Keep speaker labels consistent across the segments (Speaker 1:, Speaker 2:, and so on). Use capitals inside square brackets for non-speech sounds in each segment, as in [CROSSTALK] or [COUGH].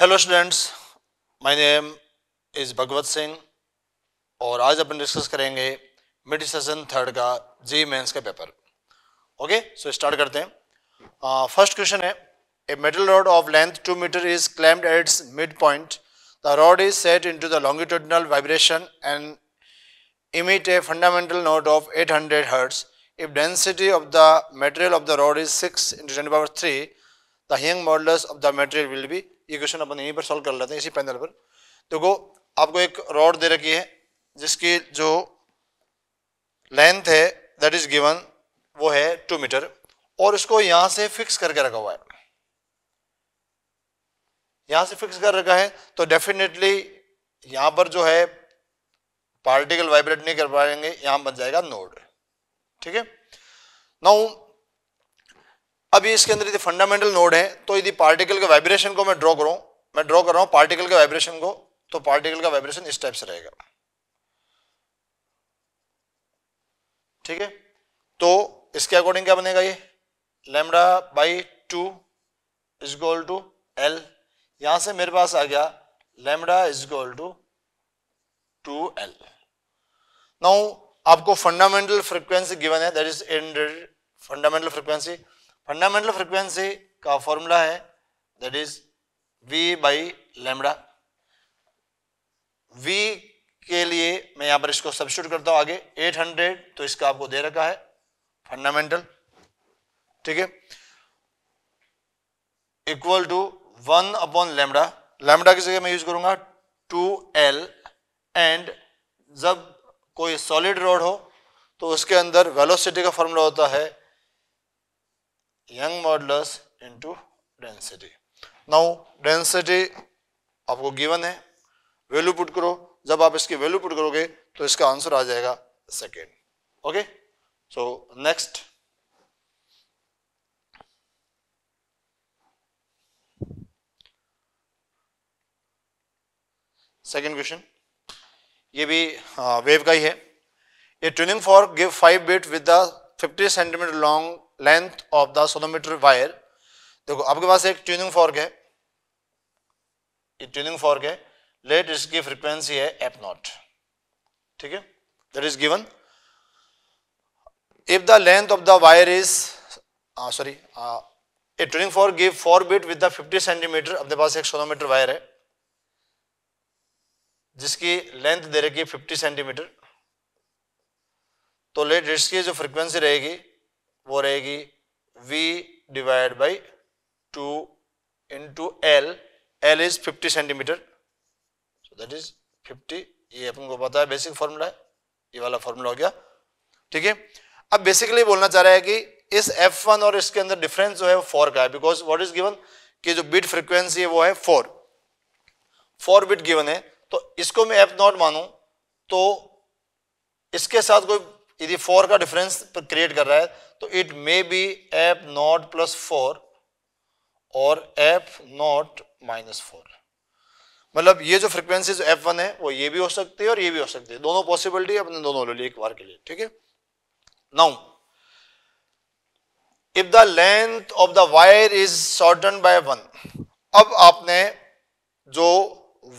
Speaker 1: Hello students my name is Bhagwat Singh और आज अपन डिस्कस करेंगे मिड सेशन थर्ड का जी मेंस का पेपर ओके सो स्टार्ट करते हैं फर्स्ट uh, क्वेश्चन है a metal rod of length two metre is clamped at its mid point the rod is set into the longitudinal vibration and emit a fundamental note of eight hundred hertz if density of the material of the rod is six into twenty power three the Young modulus of the material will be ये question अपन यहीं पर solve कर लेते हैं इसी panel पर देखो आपको एक रॉड दे रखी है जिसकी जो लेंथ है दैट इज गिवन वो है टू मीटर और इसको यहां से फिक्स करके रखा हुआ है यहां से फिक्स कर रखा है तो डेफिनेटली यहां पर जो है पार्टिकल वाइब्रेट नहीं कर पाएंगे यहां बन जाएगा नोड ठीक है नाउ अभी इसके अंदर यदि फंडामेंटल नोड है तो यदि पार्टिकल के वाइब्रेशन को मैं ड्रॉ करूँ मैं ड्रॉ कर रहा हूँ पार्टिकल के वाइब्रेशन को तो पार्टिकल का वाइब्रेशन इस टाइप से रहेगा ठीक है तो इसके अकॉर्डिंग क्या बनेगा ये lambda by two is equal to L यहां से मेरे पास आ गया lambda is equal to two L now आपको फंडामेंटल फ्रीक्वेंसी गिवन है that is and fundamental frequency fundamental frequency का फॉर्मूला है that is v by lambda v के लिए मैं यहां पर इसको सब्सिट्यूट करता हूं आगे 800 तो इसका आपको दे रखा है फंडामेंटल ठीक है equal to one upon lambda lambda की जगह मैं यूज करूंगा टू एल एंड जब कोई सॉलिड रोड हो तो उसके अंदर वेलोसिटी का फॉर्मूला होता है Young modulus into density now density आपको गिवन है वैल्यू पुट करो जब आप इसकी वैल्यू पुट करोगे तो इसका आंसर आ जाएगा second okay so next second question ये भी वेव हाँ, का ही है a tuning fork give five beat with the 50 centimetre long length of the sonometer wire देखो आपके पास एक ट्यूनिंग फॉर्क है ये ट्यूनिंग फॉर्क है लेट इसकी फ्रीक्वेंसी है एप नॉट ठीक है that is given if the length of the wire is sorry a tuning a give four give with the 50 centimetre अपने पास एक सोनोमीटर वायर है जिसकी लेंथ दे रखी है 50 सेंटीमीटर तो लेट इसकी जो फ्रीक्वेंसी रहेगी वो रहेगी V divide by two into L L is 50 centimetre so that is 50 ये अपन को पता है बेसिक फॉर्मूला है ये वाला फॉर्मूला हो गया ठीक है अब बेसिकली बोलना चाह रहा है कि इस F1 और इसके अंदर डिफरेंस जो है वो फोर का है बिकॉज वॉट इज गिवन कि जो बिट फ्रिक्वेंसी है वो है फोर फोर बिट गिवन है तो इसको मैं एफ नॉट मानू तो इसके साथ कोई यदि फोर का डिफरेंस क्रिएट कर रहा है तो it may be f naught plus four और एफ नॉट माइनस फोर मतलब ये जो जो एफ वन है वो ये भी हो सकती है और ये भी हो सकती है दोनों पॉसिबिलिटी अपने दोनों ले लिए एक बार के लिए ठीक है now if the length of the wire is shorten by one अब आपने जो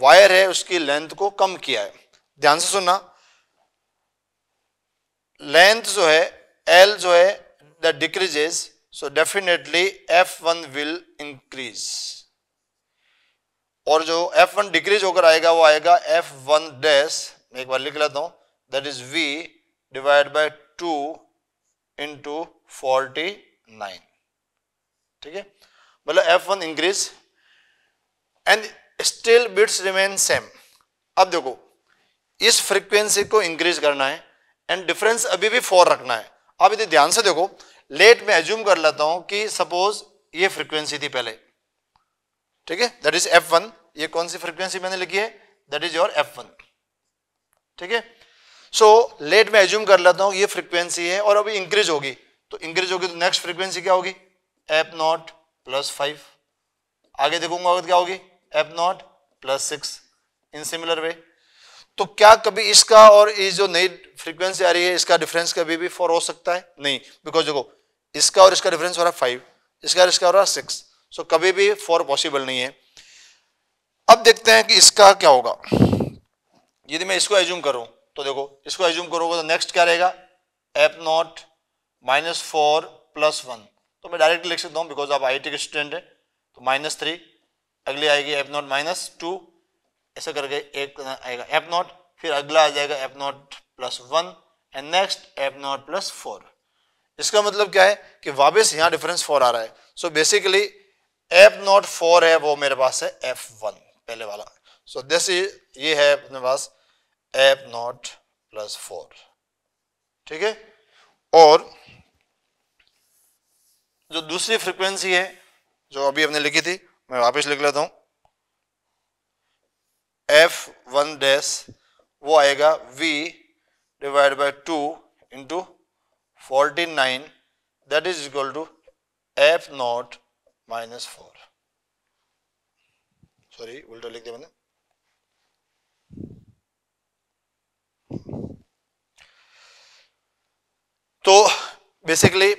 Speaker 1: वायर है उसकी लेंथ को कम किया है ध्यान से सुनना लेंथ जो है एल जो है that so definitely f one will increase और जो एफ वन डिक्रीज होकर आएगा वो आएगा एफ वन डैश मैं एक बार लिख लेता हूं that is v divide by two into forty nine ठीक है मतलब one increase and still beats remain same अब देखो इस फ्रीक्वेंसी को इंक्रीज करना है एंड डिफरेंस अभी भी फोर रखना है अब यदि ध्यान से देखो लेट में एज्यूम कर लेता हूं कि सपोज ये फ्रीक्वेंसी थी पहले ठीक है दैट इज एफ वन ये कौन सी फ्रीक्वेंसी मैंने लिखी है that is your f one ठीक है सो लेट में एज्यूम कर लेता हूं ये फ्रीक्वेंसी है और अभी इंक्रीज होगी तो इंक्रीज होगी तो नेक्स्ट फ्रीक्वेंसी क्या होगी एफ नॉट प्लस फाइव आगे देखूंगा क्या होगी f naught plus six in similar way तो क्या कभी इसका और इस जो नई फ्रीक्वेंसी आ रही है इसका डिफरेंस कभी भी फोर हो सकता है नहीं बिकॉज देखो इसका और इसका डिफरेंस हो रहा है फाइव इसका और इसका हो रहा है सिक्स सो कभी भी फोर पॉसिबल नहीं है अब देखते हैं कि इसका क्या होगा यदि मैं इसको एज्यूम करूं तो देखो इसको एज्यूम करूंगा तो नेक्स्ट क्या रहेगा f naught minus four plus one तो मैं डायरेक्ट लिख सकता हूं बिकॉज आप आई के स्टूडेंट हैं तो माइनस थ्री अगली आएगी एप नॉट माइनस टू ऐसा करके एक आएगा एफ नॉट फिर अगला आ जाएगा f naught plus one and next f naught plus four इसका मतलब क्या है कि वापस यहाँ डिफरेंस फोर आ रहा है so basically f naught four है वो मेरे पास है एफ वन पहले वाला सो so, दिस ये है अपने पास एफ नॉट प्लस फोर ठीक है और जो दूसरी फ्रिक्वेंसी है जो अभी हमने लिखी थी मैं वापस लिख लेता हूँ एफ वन डैश वो आएगा v divide by two into forty nine that is equal to f naught minus four sorry उल्टा लिख दिया मैंने तो basically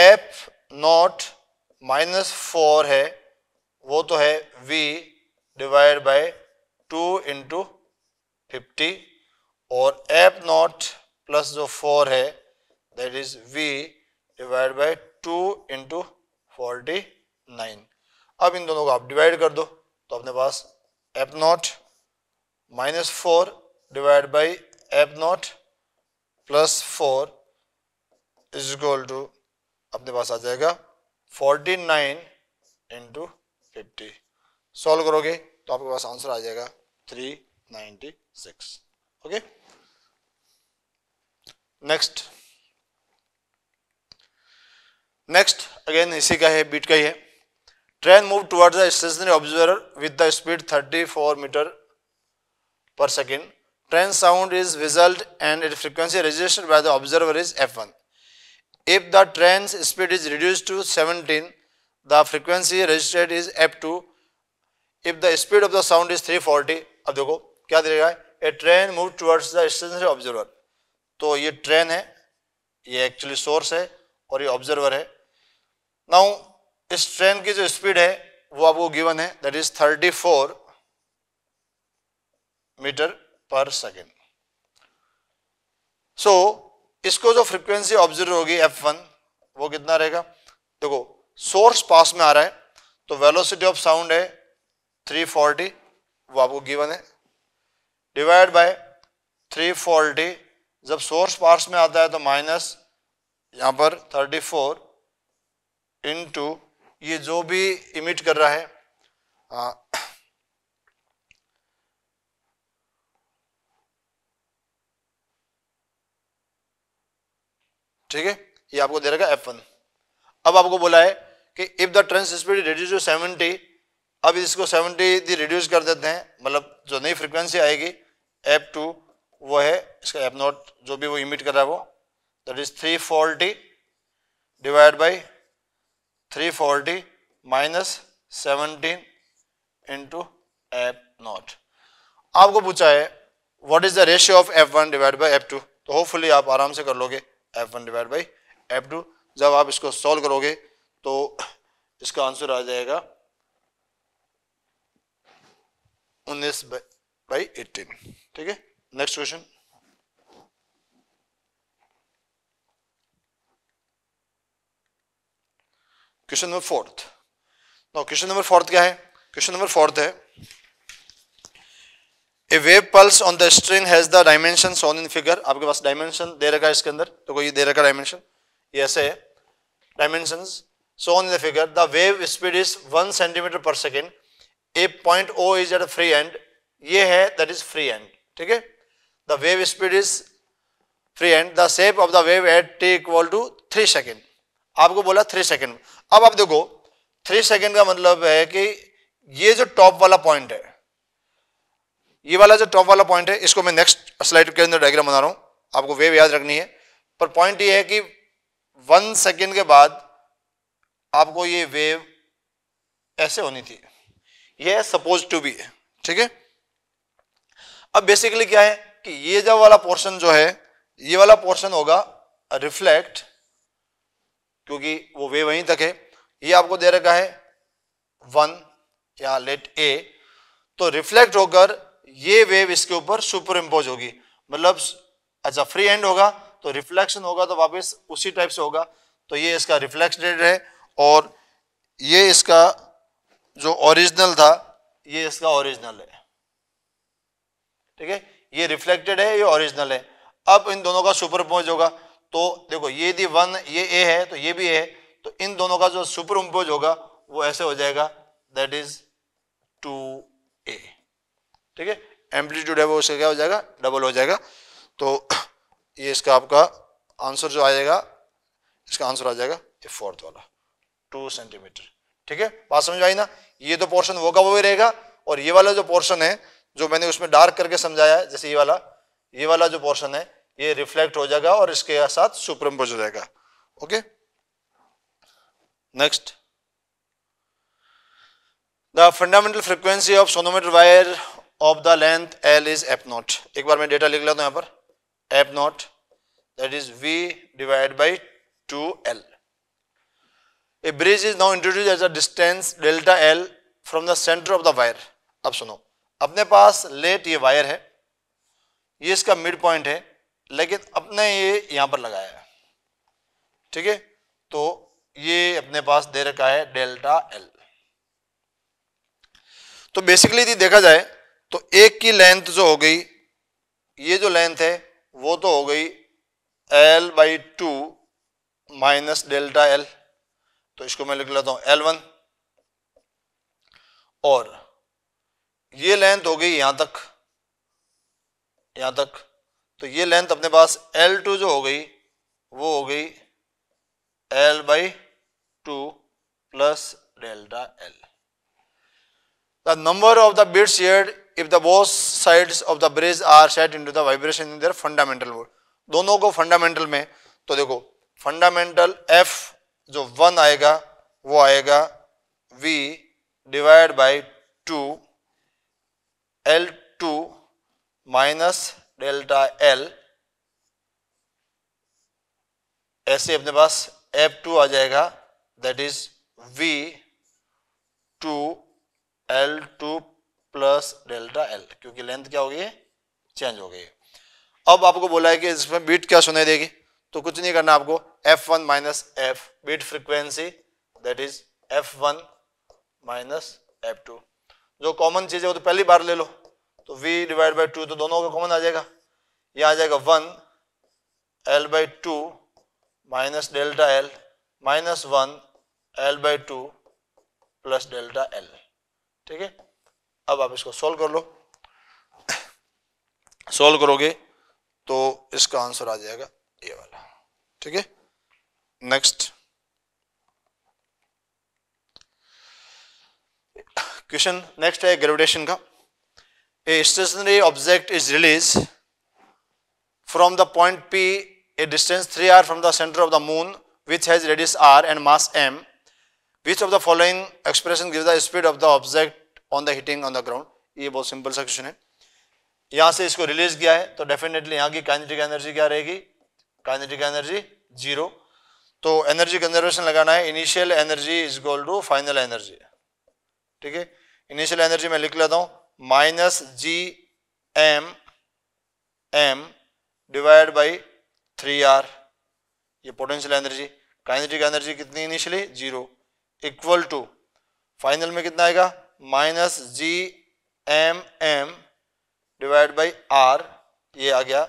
Speaker 1: f naught minus four है वो तो है v divide by two into fifty और एप नॉट प्लस जो फोर है that is v divide by two into forty nine अब इन दोनों को आप डिवाइड कर दो तो अपने पास f naught minus four divide by f naught plus four is equal to अपने पास आ जाएगा forty nine into fifty solve करोगे तो आपके पास आंसर आ जाएगा 396 ओके नेक्स्ट नेक्स्ट अगेन इसी का है बीट का ही है train move towards the stationary observer with the speed 34 metre per second train sound is result and it frequency registered by the observer is f one if the train speed is reduce to seventeen the frequency registered is f two if the speed of the sound is 340 अब देखो क्या दे रहा है a train move towards the stationary observer तो ये train है ये एक्चुअली सोर्स है और ये ऑब्जर्वर है नाउ इस ट्रेन की जो स्पीड है वो आपको गिवन है that is 34 metre per second so इसको जो फ्रीक्वेंसी ऑब्जर्व होगी एफ वन वो कितना रहेगा देखो सोर्स पास में आ रहा है तो वेलोसिटी ऑफ साउंड है 340 वो आपको गिवन है डिवाइड बाय 340 जब सोर्स पार्ट्स में आता है तो माइनस यहाँ पर 34 इनटू ये जो भी इमिट कर रहा है आ, हाँ। ठीक है ये आपको दे रखा एफ वन अब आपको बोला है कि if the train speed reduce to 70 अब इसको 70 दी रिड्यूस कर देते हैं मतलब जो नई फ्रिक्वेंसी आएगी एप टू वो है इसका एप नॉट जो भी वो इमिट कर रहा है वो that is three forty divide by three forty minus seventeen into f naught आपको पूछा है what is the ratio of f one divide by f two तो होपफुली आप आराम से कर लोगे f one divide by f two जब आप इसको सॉल्व करोगे तो इसका आंसर आ जाएगा उन्नीस बाई एटीन ठीक है next question question number fourth no question number fourth क्या है क्वेश्चन नंबर फोर्थ है a wave pulse on the string has the dimension on in figure आपके पास डायमेंशन दे रखा है इसके अंदर तो कोई दे रखा डायमेंशन ये ऐसे है dimension shown in the figure the wave speed is one centimetre per second a point O is at free end ये है दैट इज फ्री एंड ठीक है the wave speed is free end the shape of the wave at t equal to three second आपको बोला three second अब आप देखो three second का मतलब है कि ये जो टॉप वाला पॉइंट है ये वाला जो टॉप वाला पॉइंट है इसको मैं नेक्स्ट स्लाइड के अंदर डायग्राम बना रहा हूँ आपको वेव याद रखनी है पर पॉइंट ये है कि वन सेकेंड के बाद आपको ये वेव ऐसे होनी थी ये सपोज टू बी ठीक है अब बेसिकली क्या है कि ये जब वाला पोर्शन जो है ये वाला पोर्शन होगा रिफ्लेक्ट क्योंकि वो वे वहीं तक है ये आपको दे रखा है वन या लेट ए तो रिफ्लेक्ट होकर ये वेव इसके ऊपर सुपर इम्पोज होगी मतलब एज अ फ्री एंड होगा तो रिफ्लेक्शन होगा तो वापस उसी टाइप से होगा तो ये इसका रिफ्लेक्स रेट है और ये इसका जो ओरिजिनल था ये इसका ओरिजिनल है ठीक है ये रिफ्लेक्टेड है ये ओरिजिनल है अब इन दोनों का सुपरपोज होगा तो देखो ये यदि वन ये ए है तो ये भी ए है तो इन दोनों का जो सुपर इम्पोज होगा वो ऐसे हो जाएगा दैट इज टू ए ठीक है एम्पलीट्यूड है वो उसका क्या हो जाएगा डबल हो जाएगा तो [CLEARS THROAT] ये इसका आपका आंसर जो आएगा इसका आंसर आ जाएगा ये फोर्थ वाला टू सेंटीमीटर ठीक है बात समझ आई ना ये तो पोर्शन वो का वो ही रहेगा और ये वाला जो पोर्शन है जो मैंने उसमें डार्क करके समझाया है जैसे ये वाला ये वाला जो पोर्शन है ये रिफ्लेक्ट हो जाएगा और इसके साथ सुप्रम हो जाएगा okay next the fundamental frequency of sonometer wire of the length L is f naught एक बार मैं डेटा लिख लेता हूं यहां पर f naught that is v divide by two L a bridge is now introduce as a distance delta L from the centre of the wire अब सुनो अपने पास लेट ये वायर है ये इसका मिड पॉइंट है लेकिन अपने ये यहां पर लगाया है ठीक है तो ये अपने पास दे रखा है डेल्टा एल तो बेसिकली यदि देखा जाए तो एक की लेंथ जो हो गई ये जो लेंथ है वो तो हो गई L by two minus delta L तो इसको मैं लिख लेता हूं एल वन और ये लेंथ हो गई यहां तक यहां तक तो ये लेंथ अपने पास एल टू जो हो गई वो हो गई L by two plus delta L the number of the beats share if the both sides of the bridge are set into the vibration in their fundamental mode दोनों को fundamental में तो देखो फंडामेंटल एफ जो one आएगा वो आएगा v divide by two L two minus delta L ऐसे अपने पास एफ टू आ जाएगा that is v two L two plus delta L क्योंकि लेंथ क्या होगी चेंज हो गई अब आपको बोला है कि इसमें बीट क्या सुनाई देगी तो कुछ नहीं करना आपको f one minus f beat frequency that is f one minus f two जो कॉमन चीज है वो तो पहली बार ले लो तो v डिवाइड बाई टू तो दोनों का कॉमन आ जाएगा ये आ जाएगा one L by two minus delta L minus one L by two plus delta L ठीक है अब आप इसको सोल्व कर लो सोल्व [COUGHS] करोगे तो इसका आंसर आ जाएगा ये वाला ठीक है नेक्स्ट क्वेश्चन नेक्स्ट है ग्रेविटेशन का a stationary object is release from the point P a distance three R from the centre of the moon which has radius R and mass M which of the following expression give the speed of the object on the hitting on the ground ये बहुत simple सा question है यहाँ से इसको release किया है तो डेफिनेटली यहाँ की काइनेटिक एनर्जी क्या रहेगी काइनेटिक एनर्जी जीरो तो एनर्जी कंजर्वेशन लगाना है initial energy is equal to final energy ठीक है इनिशियल एनर्जी मैं लिख लेता हूँ minus G M M divide by three R ये पोटेंशियल एनर्जी काइनेटिक एनर्जी कितनी initially zero equal to final में कितना आएगा minus G M M divide by R ये आ गया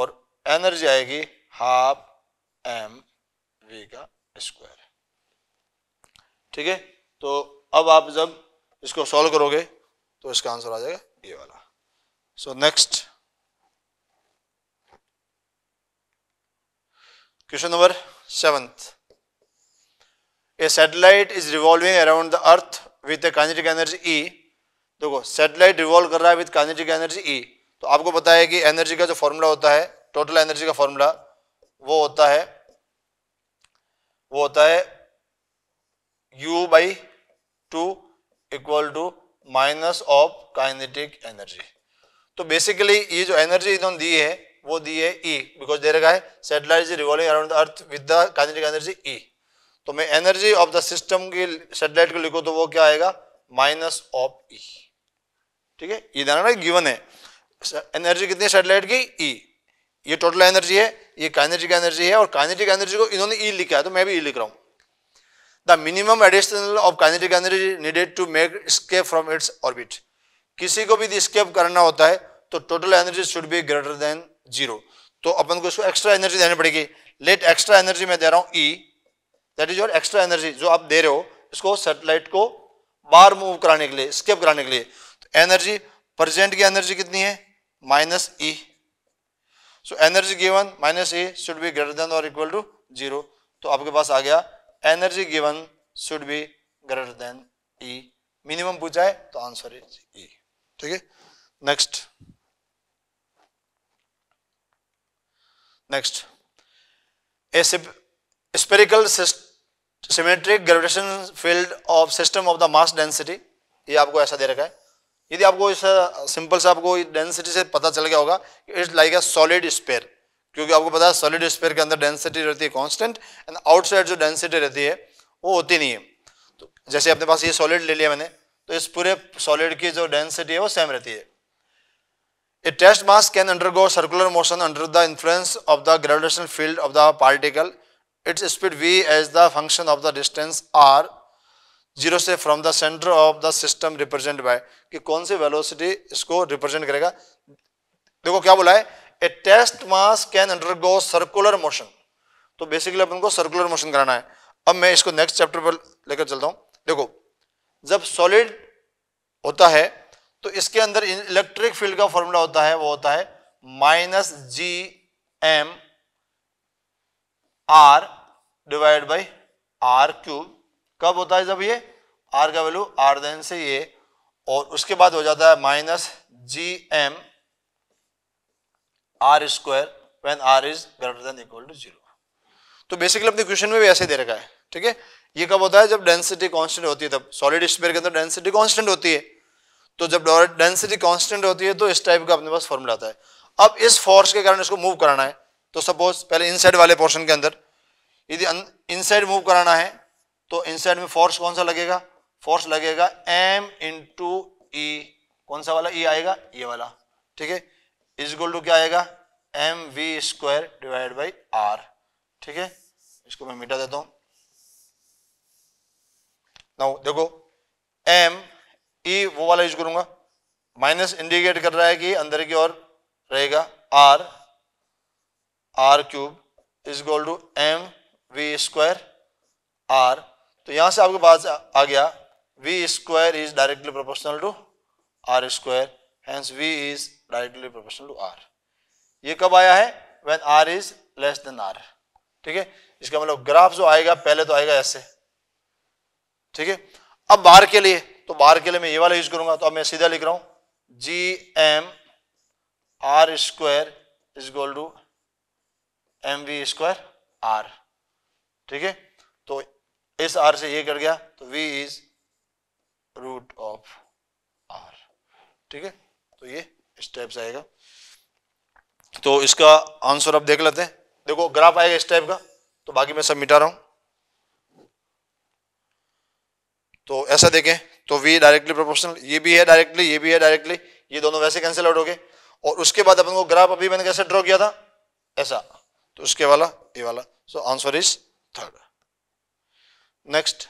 Speaker 1: और एनर्जी आएगी हाफ एम वी का स्क्वायर ठीक है तो अब आप जब इसको सॉल्व करोगे तो इसका आंसर आ जाएगा ये वाला so next question number seventh a satellite is revolving around the earth with a kinetic energy E देखो सैटेलाइट रिवॉल्व कर रहा है विद काइनेटिक एनर्जी ई तो आपको पता है कि एनर्जी का जो फॉर्मूला होता है टोटल एनर्जी का फॉर्मूला वो होता है वो होता है u by two equal to minus of kinetic energy तो बेसिकली ये जो एनर्जी इन्होंने दी है वो दी है ई e, बिकॉज दे रखा है satellite is revolving around earth with the kinetic energy E तो मैं एनर्जी ऑफ द सिस्टम की सेटेलाइट को लिखो तो वो क्या आएगा माइनस ऑफ ई ठीक है ये ध्यान गिवन है एनर्जी कितनी सेटेलाइट की ई e. ये टोटल एनर्जी है ये काइनेटिक एनर्जी है और काइनेटिक एनर्जी को इन्होंने ई e लिखा है तो मैं भी ई e लिख रहा हूँ the minimum additional of kinetic energy needed to make escape from its orbit किसी को भी स्केप करना होता है तो total energy should be greater than zero तो अपन को इसको एक्स्ट्रा एनर्जी देनी पड़ेगी लेट एक्स्ट्रा एनर्जी मैं दे रहा हूँ E that is your extra energy जो आप दे रहे हो इसको सेटेलाइट को बार मूव कराने के लिए स्केप कराने के लिए तो एनर्जी प्रजेंट की एनर्जी कितनी है minus E e. So energy given minus A should be greater than और इक्वल टू जीरो तो आपके पास आ गया energy given should be greater than E minimum पूछा है तो आंसर इज ई ठीक है next next spherical symmetric gravitation field of system of the mass density ये आपको ऐसा दे रखा है यदि आपको इस सिंपल से आपको डेंसिटी से पता चल गया होगा it's like a solid sphere क्योंकि आपको पता है सॉलिड स्पेयर के अंदर डेंसिटी रहती है कॉन्स्टेंट एंड आउटसाइड जो डेंसिटी रहती है वो होती नहीं है तो जैसे अपने पास ये सॉलिड ले लिया मैंने तो इस पूरे सॉलिड की जो डेंसिटी है वो सेम रहती है test mass can undergo circular motion under the influence of the gravitation field of the particle its speed V as the function of the distance R zero से from the centre of the system represent by कि कौन सी velocity इसको represent करेगा देखो क्या बोला है a test mass can go circular motion तो बेसिकली अपन को सर्कुलर मोशन कराना है अब मैं इसको नेक्स्ट चैप्टर पर लेकर चलता हूं देखो जब सॉलिड होता है तो इसके अंदर इलेक्ट्रिक फील्ड का फॉर्मूला होता है वो होता है minus G M R divide by R cube कब होता है जब ये आर का वैल्यू आर देन से ये और उसके बाद हो जाता है minus G M are square when R is greater than equal to zero तो बेसिकली अपने क्वेश्चन में भी ऐसे दे रखा है ठीक है ये कब होता है जब डेंसिटी कांस्टेंट होती है तब सॉलिड स्पेयर के अंदर डेंसिटी कांस्टेंट होती है तो जब डेंसिटी कांस्टेंट होती है तो इस टाइप का अपने पास फॉर्मूला आता है अब इस फोर्स के कारण इसको मूव कराना है तो सपोज पहले इनसाइड वाले पोर्शन के अंदर यदि इनसाइड मूव कराना है तो साइड में फोर्स कौन सा लगेगा फोर्स लगेगा एम टू ई कौन सा वाला ई e आएगा ये वाला ठीक है इज गोल टू क्या आएगा M we square divide by R ठीक है इसको मैं मिटा देता हूं नाउ देखो एम ई e, वो वाला यूज करूंगा माइनस इंडिकेट कर रहा है कि अंदर की ओर रहेगा R R cube is equal to M we square R तो यहाँ से आपके पास आ गया V square is directly proportional to R square hence V is directly proportional to R ये कब आया है when R is less than R ठीक है इसका मतलब ग्राफ जो आएगा पहले तो आएगा ऐसे ठीक है अब बार के लिए तो बार के लिए मैं ये वाला यूज करूंगा तो अब मैं सीधा लिख रहा हूं G M are square is equal to M we square R ठीक है इस आर से ये कर गया तो V is root of R ठीक है तो ये स्टेप्स आएगा तो इसका आंसर अब देख लेते हैं देखो ग्राफ आएगा इस टाइप का तो बाकी मैं सब मिटा रहा हूं तो ऐसा देखें तो वी डायरेक्टली प्रोपोर्शनल ये भी है डायरेक्टली ये भी है डायरेक्टली ये दोनों वैसे कैंसिल आउट हो गए और उसके बाद अपन को ग्राफ अभी मैंने कैसे ड्रॉ किया था ऐसा तो उसके वाला ये वाला so answer is third next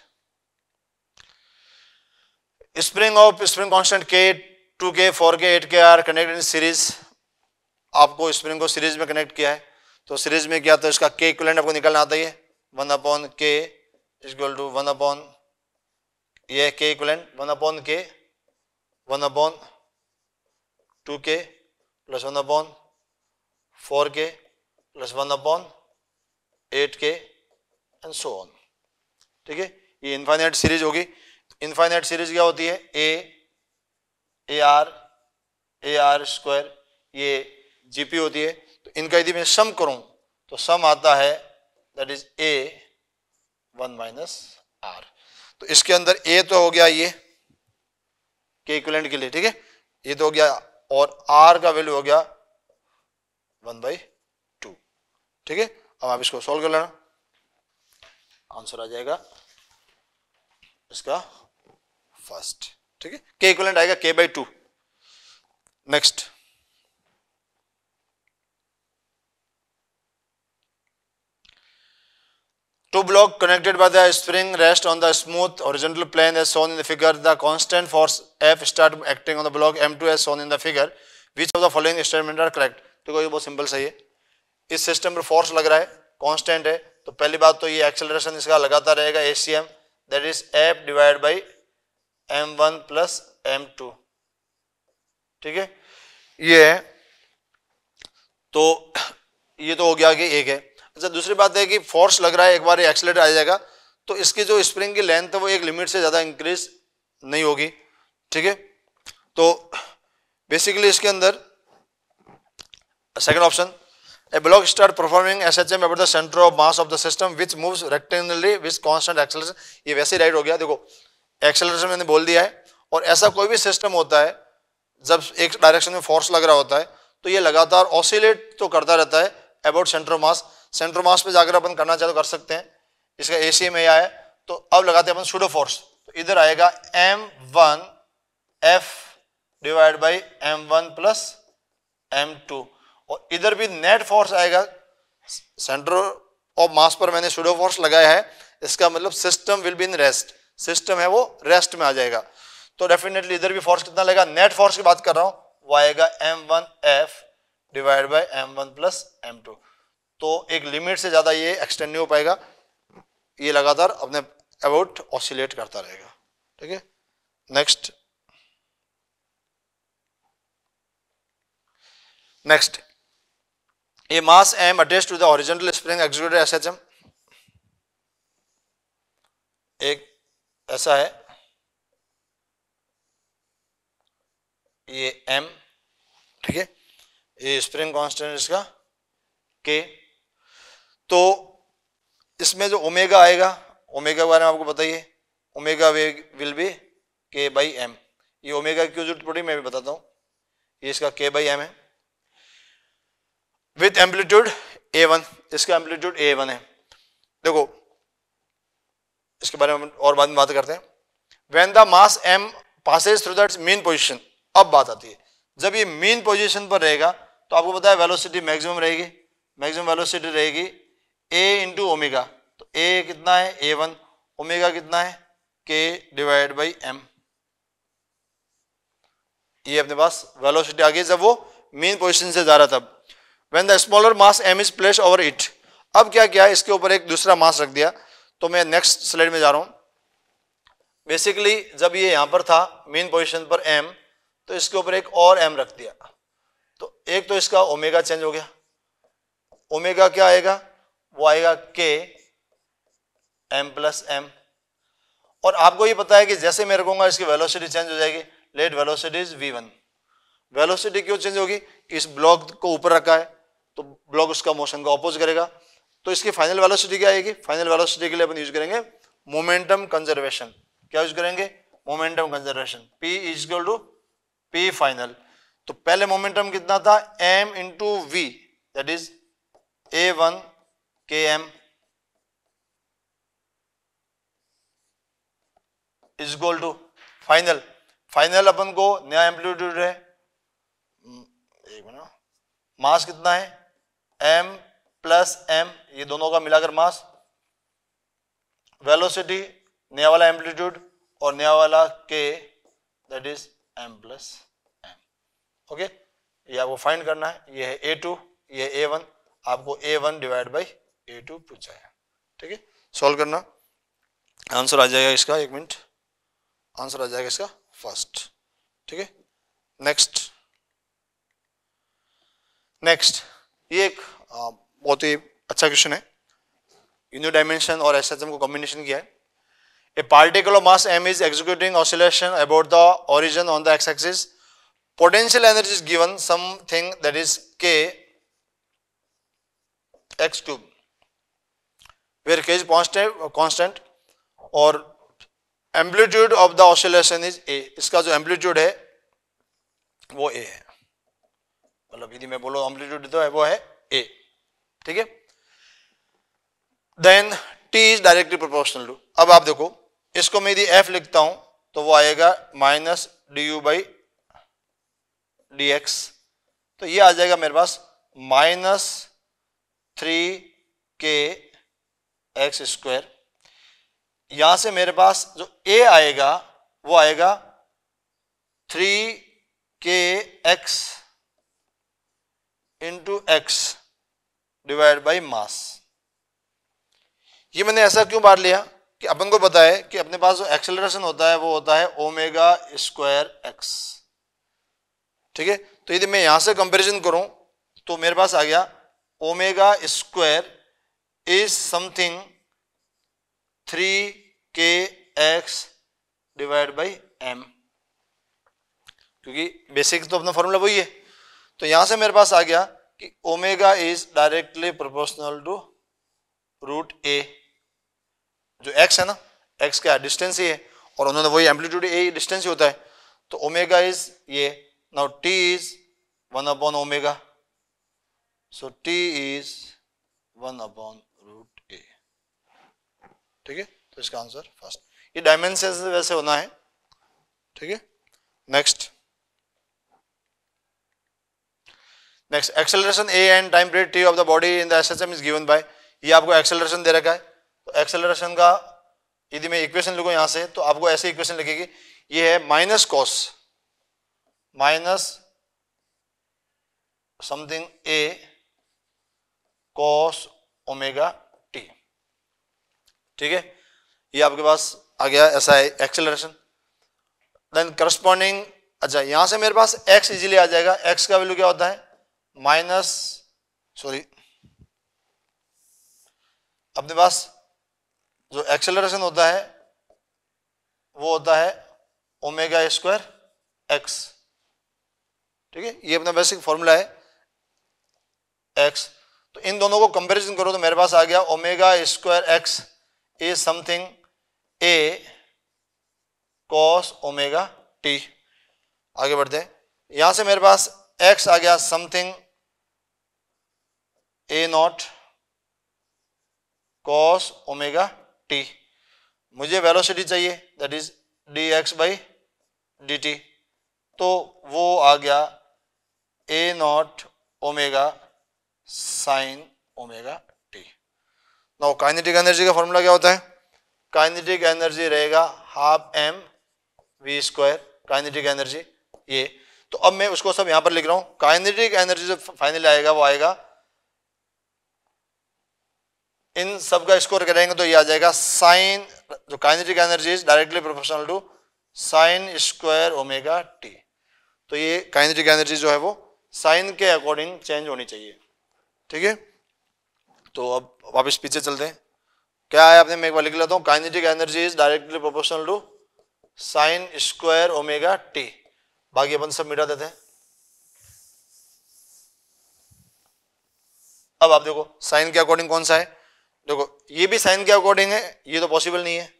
Speaker 1: spring of spring constant K two K four K eight K are connect in series आपको स्प्रिंग को सीरीज में कनेक्ट किया है तो सीरीज में किया तो इसका के इक्वलेंट आपको निकलना आता है one upon K equal to one upon ये K equivalent one upon K one upon two K plus one upon four K plus one upon eight K and so on ठीक है ये इनफाइनाइट सीरीज होगी infinite series क्या होती है A A R A R square ये GP होती है तो इनका यदि मैं सम करूं तो सम आता है that is A one minus R तो इसके अंदर ए तो हो गया ये के इक्वलेंट के लिए ठीक है ये तो हो गया और आर का वैल्यू हो गया वन बाई टू ठीक है अब आप इसको सॉल्व कर लेना आंसर आ जाएगा इसका फर्स्ट ठीक है के इक्वलेंट आएगा K by two next two block connected by the spring rest on the smooth original plane as shown in the figure the constant force F start acting on the block M two as shown in the figure which of the following statement are correct तो ये बहुत simple सही है इस system पर force लग रहा है कांस्टेंट है तो पहली बात तो ये एक्सेलरेशन इसका लगातार रहेगा A C M that is F divide by M one plus M two ठीक है ये तो ये तो हो गया कि एक है अच्छा दूसरी बात है कि फोर्स लग रहा है एक बार एक्सलेट आ जाएगा तो इसकी जो स्प्रिंग की लेंथ है वो एक लिमिट से ज़्यादा इंक्रीज नहीं होगी ठीक है तो बेसिकली इसके अंदर second option block block performing S H M the center of mass of the system which moves rectangularly with constant acceleration. ये वैसे राइट हो गया देखो एक्सेलरेशन मैंने बोल दिया है और ऐसा कोई भी सिस्टम होता है जब एक डायरेक्शन में फोर्स लग रहा होता है तो ये लगातार ऑसिलेट तो करता रहता है अबाउट सेंट्रो मास सेंट्रो मास पे जाकर अपन करना चाहे तो कर सकते हैं इसका ए सी एम ए आया तो अब लगाते हैं अपन सूडो फोर्स तो इधर आएगा M one F divide by M one plus M two और इधर भी नेट फोर्स आएगा सेंटर ऑफ मास पर मैंने स्टूडो फोर्स लगाया है इसका मतलब system will be in rest system है वो रेस्ट में आ जाएगा तो डेफिनेटली इधर भी फोर्स कितना लगेगा नेट फोर्स की बात कर रहा हूँ वो आएगा M one F divide by M one plus M two तो एक लिमिट से ज़्यादा ये एक्सटेंड नहीं हो पाएगा ये लगातार अपने अबाउट ऑसिलेट करता रहेगा ठीक है next next A mass m two to the horizontal spring executed as HM. एक ऐसा है ये m ठीक है ये स्प्रिंग कांस्टेंट इसका k तो इसमें जो ओमेगा आएगा ओमेगा के बारे में आपको बताइए ओमेगा वे will be K by M ये ओमेगा क्यूज जरूरत पड़ी मैं भी बताता हूँ ये इसका के बाई एम है विथ एम्पलीट्यूड ए वन इसका एम्पलीट्यूड ए वन है देखो इसके बारे में और बाद में बात करते हैं when the mass M passes through that mean position अब बात आती है जब ये मेन पोजिशन पर रहेगा तो आपको पता है वेलोसिटी मैक्सिमम रहेगी मैक्सिमम वेलोसिटी रहेगी ए इंटू ओमेगा तो ए कितना है ए वन ओमेगा कितना है के डिवाइड बाई एम ये अपने पास वेलोसिटी आ गई जब वो मेन पोजिशन से जा रहा तब when the smaller mass M is place over it अब क्या किया इसके ऊपर एक दूसरा मास रख दिया तो मैं नेक्स्ट स्लाइड में जा रहा हूं बेसिकली जब ये यहां पर था मेन पोजिशन पर एम तो इसके ऊपर एक और एम रख दिया तो एक तो इसका ओमेगा चेंज हो गया ओमेगा क्या आएगा वो आएगा के एम प्लस एम और आपको ये पता है कि जैसे मैं रखूंगा इसकी वेलोसिटी चेंज हो जाएगी let velocity is V one velocity क्यों चेंज होगी इस ब्लॉक को ऊपर रखा है तो ब्लॉक उसका मोशन का ऑपोज करेगा तो इसकी फाइनल वेलोसिटी क्या आएगी फाइनल वेलोसिटी के लिए अपन यूज करेंगे मोमेंटम कंजर्वेशन क्या यूज करेंगे momentum conservation P is equal to P final तो पहले मोमेंटम कितना था M into V that is A one K M is equal to final final अपन को नया एम्पलीट्यूड है hmm, एक मिनट मास कितना है एम प्लस एम ये दोनों का मिलाकर मास वेलोसिटी नया वाला एम्पलीट्यूड और नया वाला के that is M plus M okay ये आपको फाइंड करना है ये है ए टू ये ए वन आपको A one divide by A two पूछा है ठीक है सॉल्व करना आंसर आ जाएगा इसका एक मिनट आंसर आ जाएगा इसका फर्स्ट ठीक है नेक्स्ट नेक्स्ट ये एक बहुत ही अच्छा क्वेश्चन है यूनिट डायमेंशन और एस एच एम को कॉम्बिनेशन किया है a particular mass M is executing oscillation about the origin on the X axis potential energy is given something that is K X cube where K is constant और amplitude of the oscillation is A इसका जो amplitude है वो ए है मतलब हिंदी में बोलो अम्पलीट्यूड तो है वो है ए ठीक है then T is directly proportional to अब आप देखो इसको मैं यदि एफ लिखता हूं तो वो आएगा minus D U by D X तो ये आ जाएगा मेरे पास minus three K X square यहां से मेरे पास जो ए आएगा वो आएगा three K X into X divide by mass ये मैंने ऐसा क्यों बार लिया कि अपन को पता है कि अपने पास जो एक्सेलरेशन होता है वो होता है ओमेगा स्क्वायर एक्स ठीक है तो यदि मैं यहां से कंपैरिजन करूं तो मेरे पास आ गया omega square is something three K X divide by M क्योंकि बेसिक तो अपना फॉर्मूला वही है तो यहां से मेरे पास आ गया कि omega is directly proportional to root A जो एक्स है ना एक्स क्या डिस्टेंस ही है और उन्होंने वही एम्पलीट्यूड ए डिस्टेंस ही होता है तो ओमेगा इज ये now T is one upon omega so T is one upon root A ठीक है तो इसका आंसर फर्स्ट ये डायमेंशन वैसे होना है ठीक है next next acceleration A and time period T of the body in the M is given by ये आपको एक्सेलरेशन दे रखा है तो एक्सेलरेशन का यदि मैं इक्वेशन लिखूँ यहाँ से तो आपको ऐसे इक्वेशन लिखेगी ये है minus cos minus something A cos omega T ठीक है ये आपके पास आ गया ऐसा है एक्सेलरेशन देन करस्पॉन्डिंग अच्छा यहाँ से मेरे पास एक्स इजीली आ जाएगा एक्स का वैल्यू क्या होता है माइनस सॉरी अपने पास जो एक्सेलरेशन होता है वो होता है ओमेगा स्क्वायर एक्स ठीक है ये अपना बेसिक फॉर्मूला है एक्स तो इन दोनों को कंपैरिजन करो तो मेरे पास आ गया omega square X is something A cos omega T आगे बढ़ते हैं यहां से मेरे पास एक्स आ गया something a naught cos omega t मुझे वेलोसिटी चाहिए that is d x by d t तो वो आ गया a naught omega sine omega t now kinetic energy का फॉर्मूला क्या होता है काइनेटिक एनर्जी रहेगा half M we square kinetic energy ये तो अब मैं उसको सब यहां पर लिख रहा हूँ काइनेटिक एनर्जी जो फाइनली आएगा वो आएगा इन सब का स्कोर करेंगे तो ये आ जाएगा साइन जो kinetic energy is directly proportional to sine square omega t तो ये काइनेटिक एनर्जी जो है वो साइन के अकॉर्डिंग चेंज होनी चाहिए ठीक है तो अब वापस पीछे चलते हैं क्या है आपने मैं एक बार लिख लेता हूँ kinetic energy is directly proportional to sine square omega t बाकी अपन सब मिटा देते हैं अब आप देखो साइन के अकॉर्डिंग कौन सा है देखो ये भी साइन के अकॉर्डिंग है ये तो पॉसिबल नहीं है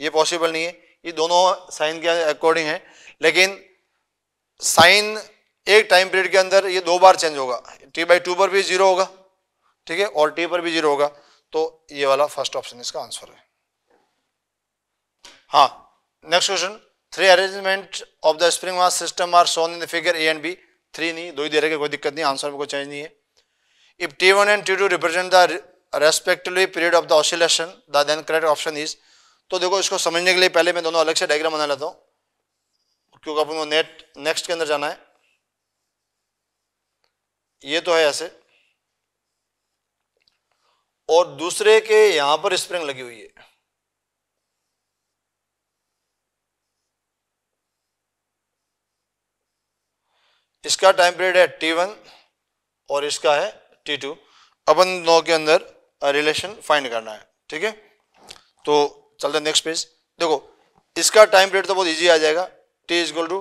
Speaker 1: ये पॉसिबल नहीं है ये दोनों साइन के अकॉर्डिंग है लेकिन साइन एक टाइम पीरियड के अंदर ये दो बार चेंज होगा टी बाई टू पर भी जीरो होगा ठीक है और टी पर भी जीरो होगा तो ये वाला फर्स्ट ऑप्शन इसका आंसर है हाँ next question three arrangement of the spring mass system are shown in the figure A and B three नहीं दो ही दे रहे कोई दिक्कत नहीं आंसर में कोई चेंज नहीं है if t one and t two represent the respectively period of the oscillation the then correct option is तो देखो इसको समझने के लिए पहले मैं दोनों अलग से डायग्राम बना लेता हूँ क्योंकि अपन को नेट नेक्स्ट के अंदर जाना है ये तो है ऐसे और दूसरे के यहां पर स्प्रिंग लगी हुई है इसका टाइम पीरियड है टी वन और इसका है टी टू अपन दोनों के अंदर रिलेशन फाइंड करना है ठीक है तो चलते नेक्स्ट पेज देखो इसका टाइम पीरियड तो बहुत इजी आ जाएगा t is equal to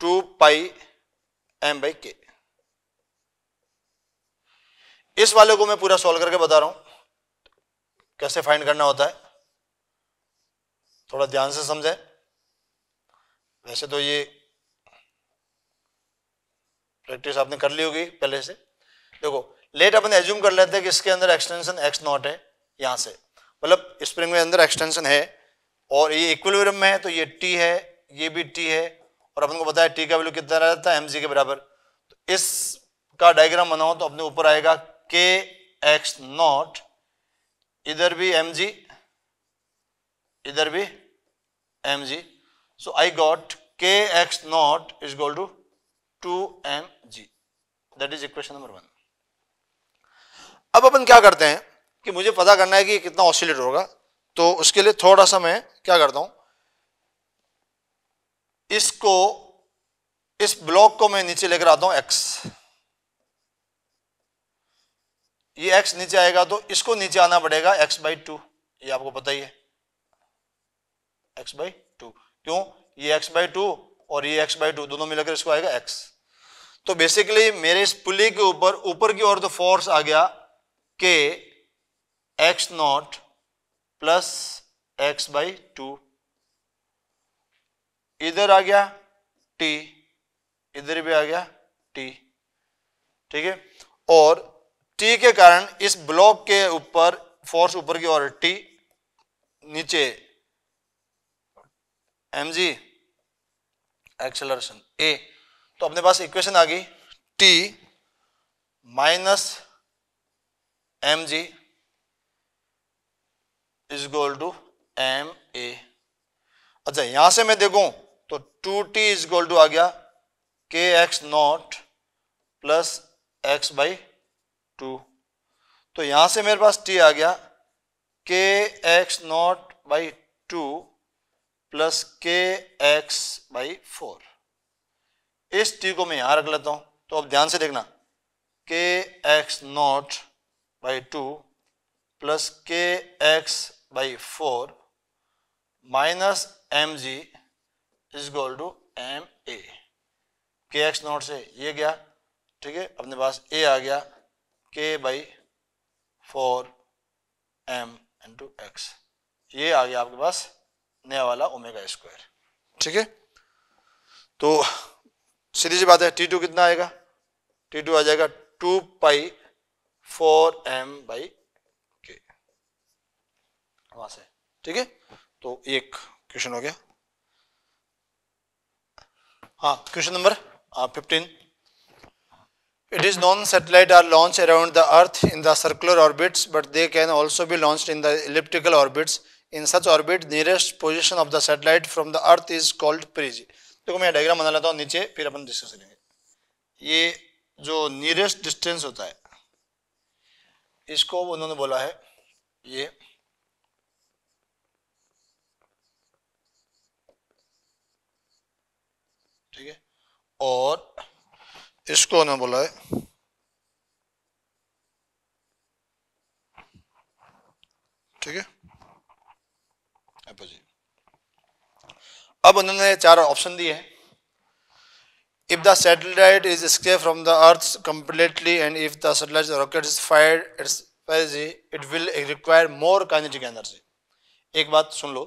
Speaker 1: two pi m by k इस वाले को मैं पूरा सॉल्व करके बता रहा हूं कैसे फाइंड करना होता है थोड़ा ध्यान से समझें वैसे तो ये प्रैक्टिस आपने कर ली होगी पहले से देखो लेट अपन एज्यूम कर लेते हैं कि इसके अंदर एक्सटेंशन एक्स नॉट है यहाँ से मतलब स्प्रिंग में अंदर एक्सटेंशन है और ये इक्विलिब्रियम में है तो ये टी है ये भी टी है और अपन को पता है टी का वैल्यू कितना रहता है एम के बराबर तो इस का डायग्राम बनाओ तो अपने ऊपर आएगा के एक्स नॉट इधर भी एम जी इधर भी m g so I got k x naught is equal to two m g that is equation number one अब अपन क्या करते हैं कि मुझे पता करना है कि कितना ऑसिलेट होगा तो उसके लिए थोड़ा सा मैं क्या करता हूं इसको इस ब्लॉक को मैं नीचे लेकर आता हूं एक्स ये एक्स नीचे आएगा तो इसको नीचे आना पड़ेगा एक्स बाई टू ये आपको पता ही है एक्स बाई टू क्यों ये एक्स बाई टू और ये एक्स बाई टू दोनों मिलकर इसको आएगा एक्स तो बेसिकली मेरे इस पुली के ऊपर ऊपर की ओर तो फोर्स आ गया k x naught plus x by two इधर आ गया टी इधर भी आ गया टी ठीक है और टी के कारण इस ब्लॉक के ऊपर फोर्स ऊपर की ओर टी नीचे एम जी एक्सेलरेशन ए तो अपने पास इक्वेशन आ गई t minus m g is equal to m a अच्छा यहां से मैं देखू तो two t is equal to आ गया k x naught plus x by two तो यहां से मेरे पास टी आ गया k x naught by two plus k x by four इस टी को मैं यहां रख लेता हूं तो अब ध्यान से देखना k x naught by 2 plus kx by 4 minus mg is equal to m a k x not से ये गया ठीक है अपने पास ए आ गया k by four m into x ये आ गया आपके पास नया वाला ओमेगा स्क्वायर ठीक है तो सीधी सी बात है टी टू कितना आएगा टी टू आ जाएगा two pi four m by k वहां से ठीक है तो एक क्वेश्चन हो गया हाँ question number fifteen it is known satellite are launch around the earth in the circular orbits but they can also भी launch in the elliptical orbits in such orbit nearest position of the satellite from the earth is called perigee देखो मैं diagram बना लेता हूँ नीचे फिर अपन discuss करेंगे ये जो नियरेस्ट डिस्टेंस होता है इसको उन्होंने बोला है ये ठीक है और इसको उन्होंने बोला है ठीक है अब उन्होंने चार ऑप्शन दिए हैं If the satellite is escaped from the Earth completely and if the satellite rocket is fired, it's it will require more kinetic energy एक बात सुन लो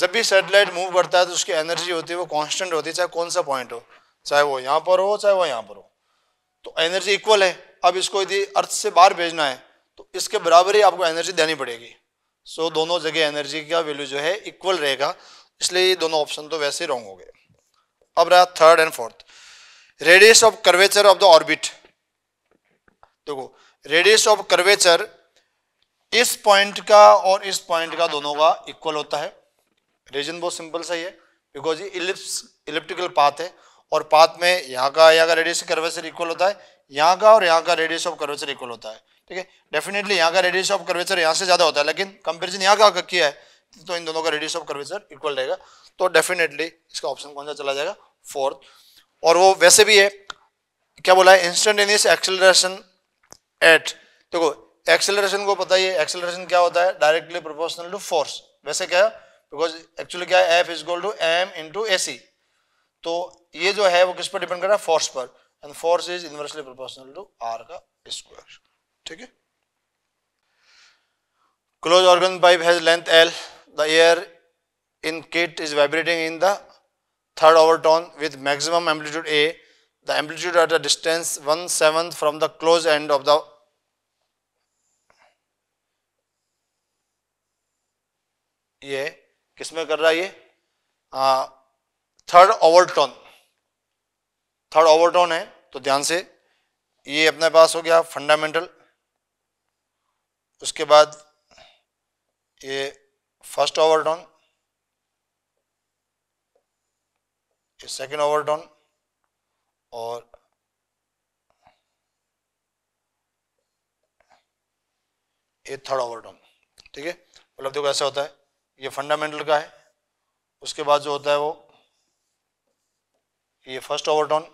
Speaker 1: जब भी सैटेलाइट मूव करता है तो उसकी एनर्जी होती है वो कांस्टेंट होती है चाहे कौन सा पॉइंट हो चाहे वो यहाँ पर हो चाहे वो यहाँ पर हो तो एनर्जी इक्वल है अब इसको यदि अर्थ से बाहर भेजना है तो इसके बराबर ही आपको एनर्जी देनी पड़ेगी सो so, दोनों जगह एनर्जी का वैल्यू जो है इक्वल रहेगा इसलिए ये दोनों ऑप्शन तो वैसे ही रॉन्ग हो गए अब रहा third and fourth radius of curvature of the orbit देखो रेडियस ऑफ कर्वेचर इस पॉइंट का और इस पॉइंट का दोनों का इक्वल होता है रीजन बहुत सिंपल सही है बिकॉज इलिप्स इलिप्टिकल पाथ है और पाथ में यहाँ का यहाँ का रेडियस कर्वेचर इक्वल होता है यहाँ का और यहाँ का रेडियस ऑफ कर्वेचर इक्वल होता है ठीक है डेफिनेटली यहाँ का रेडियस ऑफ कर्वेचर यहाँ से ज़्यादा होता है लेकिन कंपेरिजन यहाँ का किया है तो इन दोनों का रेडियस ऑफ कर्वेचर इक्वल रहेगा तो डेफिनेटली इसका ऑप्शन कौन सा चला जाएगा फोर्थ और वो वैसे भी है क्या बोला है इंस्टेंटेनियस एक्सेलरेशन एट देखो एक्सेलरेशन को पता ही है एक्सेलरेशन क्या होता है डायरेक्टली प्रोपोर्शनल टू फोर्स वैसे क्या बिकॉज एक्चुअली क्या है f is equal to m into तो ये जो है वो किस पर डिपेंड कर रहा है फोर्स पर and force is inversely proportional to r का स्क्वायर ठीक है close organ pipe has length l the air in it is vibrating in the third overtone with maximum amplitude A, the amplitude at a distance 1 7th from the close end of the ये किसमें कर रहा है ये third overtone third overtone है तो ध्यान से ये अपने पास हो गया फंडामेंटल उसके बाद ये first overtone a second overtone or a third overtone ठीक है मतलब देखो ऐसा होता है ये फंडामेंटल का है उसके बाद जो होता है वो ये फर्स्ट ओवरटोन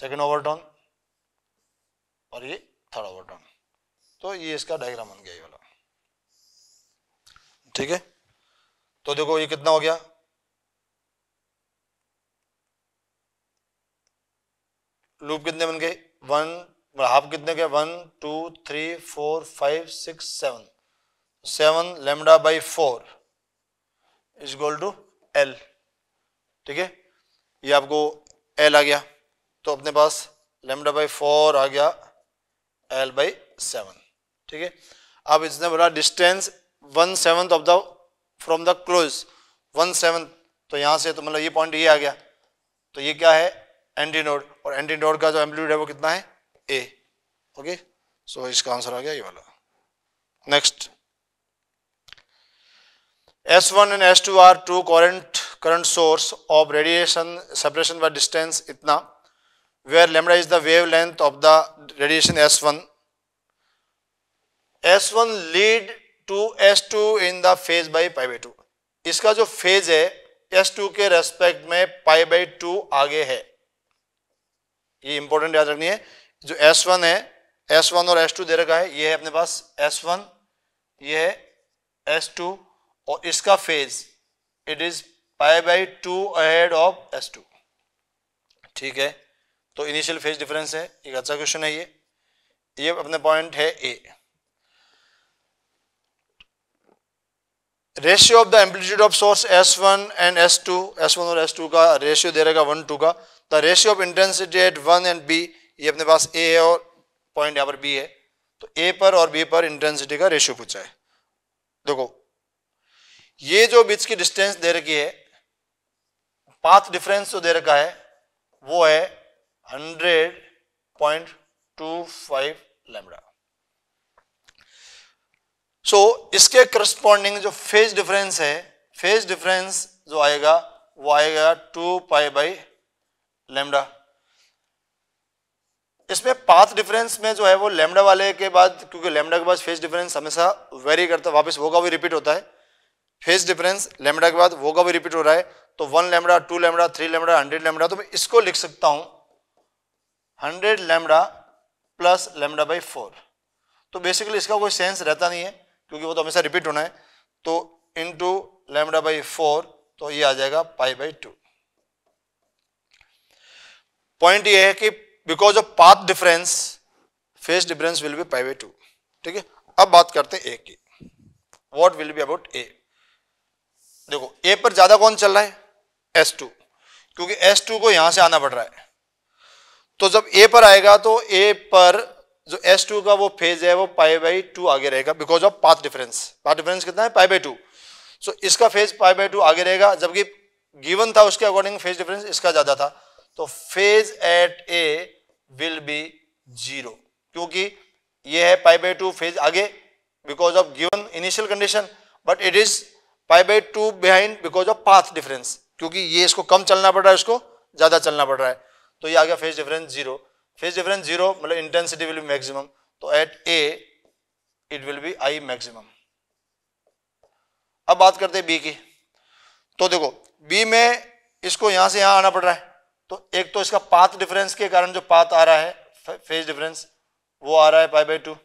Speaker 1: सेकेंड ओवरटोन और ये थर्ड ओवरटोन तो ये इसका डायग्राम बन गया ये वाला ठीक है तो देखो ये कितना हो गया लूप कितने बन गए वन मतलब हाफ कितने गए one two three four five six seven seven lambda by four is equal to l ठीक है ये आपको एल आ गया तो अपने पास लेमडा बाई फोर आ गया एल बाई सेवन ठीक है अब इसने बोला distance one seven of the from the close one seven तो यहाँ से तो मतलब ये पॉइंट ये आ गया तो ये क्या है एंटी नोड और एंटी नोड का जो एम्पलीट्यूड है वो कितना है ए ओके सो इसका आंसर आ गया ये वाला next S one and S two are two coherent coherent source of radiation separation by distance इतना where where lambda is the wavelength of the radiation S1. S1 lead to S two in the phase by pi by two इसका जो phase है S to के respect में पाई by two आगे है ये important याद रखनी है जो एस वन है एस वन और एस टू दे रखा है ये है अपने पास एस वन ये है एस टू और इसका phase it is pi by two ahead of S two ठीक है तो इनिशियल फेज डिफरेंस है एक अच्छा क्वेश्चन है ये ये अपने पॉइंट है a ratio of the amplitude of source S one and S two S one और एस टू का रेशियो दे रहेगा वन टू का the ratio of intensity at one and B ये अपने पास ए है और पॉइंट यहाँ पर बी है तो ए पर और बी पर इंटेंसिटी का रेशियो पूछा है देखो ये जो बीच की डिस्टेंस दे रखी है पाथ डिफरेंस जो दे रखा है वो है hundred point two five lambda so so, इसके करस्पॉन्डिंग जो फेज डिफरेंस है फेज डिफरेंस जो आएगा वो आएगा टू पाई बाई लेमडा इसमें पाथ डिफरेंस में जो है वो लेमडा वाले के बाद क्योंकि लेमडा के बाद फेज डिफरेंस हमेशा वेरी करता है वापस होगा भी रिपीट होता है फेज डिफरेंस लेमडा के बाद होगा भी रिपीट हो रहा है तो one lambda two lambda three lambda hundred lambda तो मैं इसको लिख सकता हूं hundred lambda plus lambda by four तो बेसिकली इसका कोई सेंस रहता नहीं है क्योंकि वो तो हमेशा रिपीट होना है तो into lambda by four तो ये आ जाएगा पाई बाई टू पॉइंट ये है कि because of path difference phase difference will be pi by two ठीक है अब बात करते हैं ए की what will be about A देखो ए पर ज्यादा कौन चल रहा है एस टू क्योंकि एस टू को यहां से आना पड़ रहा है तो जब ए पर आएगा तो ए पर जो एस टू का वो फेज है वो पाई बाई टू आगे रहेगा because of path difference path difference कितना है पाई बाई टू सो इसका फेज पाई बाई टू आगे रहेगा जबकि गिवन था उसके अकॉर्डिंग फेज डिफरेंस इसका ज्यादा था तो phase at A will be zero क्योंकि ये है पाई बाई टू फेज आगे because of given initial condition but it is pi by two behind because of path difference क्योंकि ये इसको कम चलना पड़ रहा है इसको ज्यादा चलना पड़ रहा है तो ये आ गया phase difference zero phase difference zero मतलब इंटेंसिटी विल बी मैक्सिमम तो at A it will be I maximum अब बात करते हैं बी की तो देखो बी में इसको यहां से यहां आना पड़ रहा है तो एक तो इसका पाथ डिफरेंस के कारण जो पाथ आ रहा है फेज डिफरेंस वो आ रहा है पाई बाई टू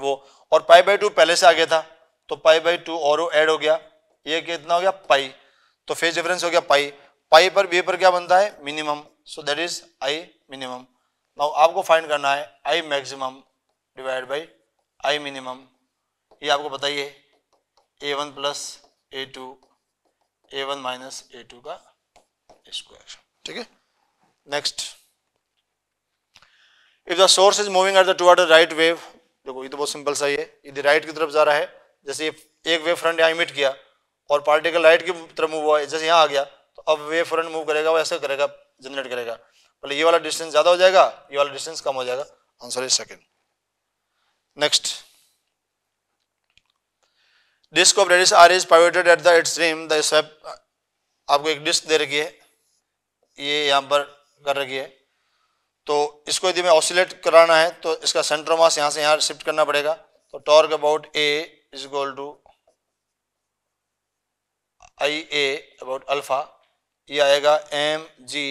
Speaker 1: वो और पाई बाई टू पहले से आ गया था तो पाई बाई टू और एड ऐड हो गया ये कितना हो गया पाई तो फेज डिफरेंस हो गया पाई पाई पर बी पर क्या बनता है minimum so that is I minimum now आपको फाइंड करना है I maximum divide by I minimum ये आपको बताइए a one plus a two a one minus a two का स्क्वायर ठीक है next if the source is moving at the to the right wave देखो ये तो बहुत सिंपल सा ही है यदि राइट की तरफ जा रहा है जैसे एक वेव फ्रंट यहाँ इमिट किया और पार्टिकल राइट की तरफ मूव हुआ है जैसे यहाँ आ गया तो अब वेव फ्रंट मूव करेगा वो ऐसे करेगा जनरेट करेगा पहले ये वाला डिस्टेंस ज़्यादा हो जाएगा ये वाला डिस्टेंस कम हो जाएगा answer is second next disc of radius r is pivoted at the its rim the swept आपको एक डिस्क दे रखी है ये यहाँ पर कर रखी है तो इसको यदि मैं ऑसिलेट कराना है तो इसका सेंट्रो मास यहाँ से यहाँ शिफ्ट करना पड़ेगा तो torque about A is equal to I A about alpha ये आएगा m g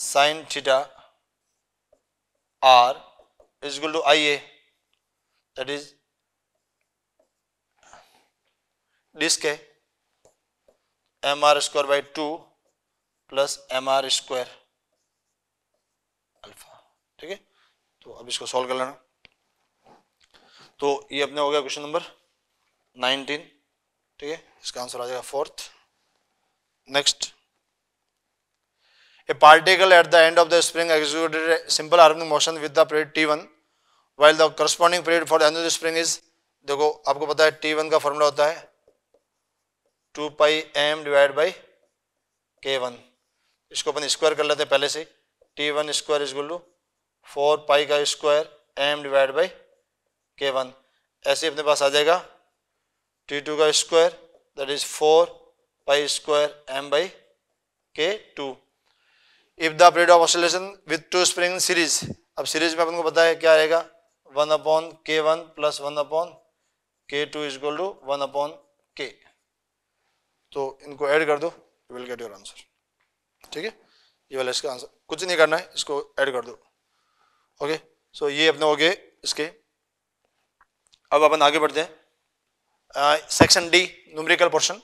Speaker 1: sine theta r two I A that is is this m are square by two plus m are square alpha ठीक है तो अब इसको solve कर लेना तो ये अपने हो गया क्वेश्चन नंबर नाइनटीन ठीक है इसका आंसर आ जाएगा fourth next A particle at the end of the spring executed a simple harmonic motion with the period T1 while the corresponding period for the end of the spring is देखो आपको पता है T1 का formula होता है two pi m divide by k one इसको अपन square कर लेते हैं पहले से t one square is to four pi का square m divide by k one ऐसे अपने पास आ जाएगा टी टू का square that is four pi square m by k two if the period of oscillation with two spring series अब series में अपन को बताया क्या रहेगा one upon K one plus one upon k two is equal to one upon k तो इनको add कर दो you will get your answer ठीक है ये वाला इसका आंसर कुछ नहीं करना है इसको ऐड कर दो ओके सो ये अपने हो गए इसके अब अपन आगे बढ़ते हैं section D numerical portion